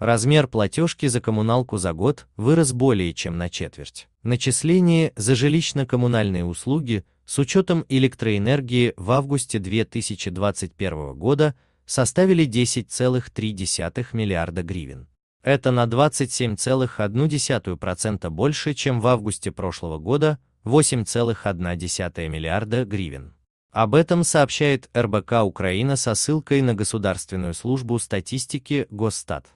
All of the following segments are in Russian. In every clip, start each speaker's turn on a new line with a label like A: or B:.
A: Размер платежки за коммуналку за год вырос более чем на четверть. Начисление за жилищно-коммунальные услуги с учетом электроэнергии в августе 2021 года составили 10,3 миллиарда гривен. Это на 27,1% больше, чем в августе прошлого года 8,1 миллиарда гривен. Об этом сообщает РБК Украина со ссылкой на Государственную службу статистики Госстат.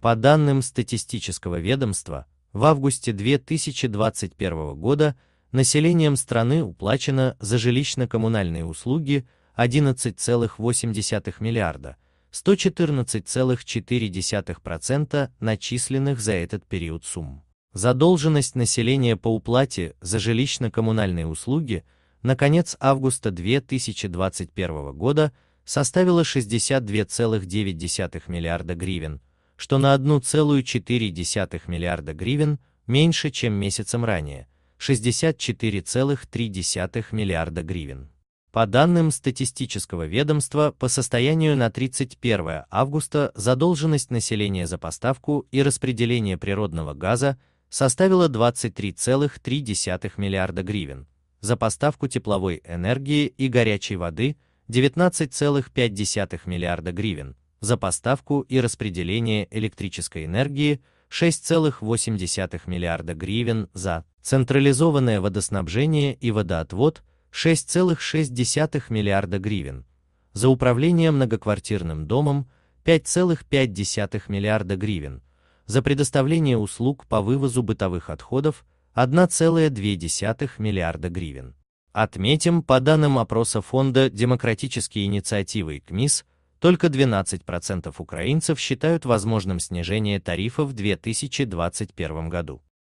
A: По данным статистического ведомства, в августе 2021 года населением страны уплачено за жилищно-коммунальные услуги 11,8 миллиарда, 114,4% начисленных за этот период сумм. Задолженность населения по уплате за жилищно-коммунальные услуги на конец августа 2021 года составила 62,9 миллиарда гривен, что на 1,4 миллиарда гривен меньше, чем месяцем ранее, 64,3 миллиарда гривен. По данным статистического ведомства, по состоянию на 31 августа задолженность населения за поставку и распределение природного газа составила 23,3 миллиарда гривен, за поставку тепловой энергии и горячей воды – 19,5 миллиарда гривен, за поставку и распределение электрической энергии 6,8 миллиарда гривен за централизованное водоснабжение и водоотвод 6,6 миллиарда гривен, за управление многоквартирным домом 5,5 миллиарда гривен, за предоставление услуг по вывозу бытовых отходов 1,2 миллиарда гривен. Отметим, по данным опроса фонда «Демократические инициативы» КМИС, только 12% украинцев считают возможным снижение тарифа в 2021 году.